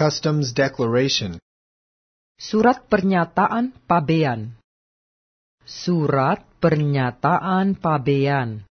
Customs Declaration Surat Pernyataan Pabean Surat Pernyataan Pabean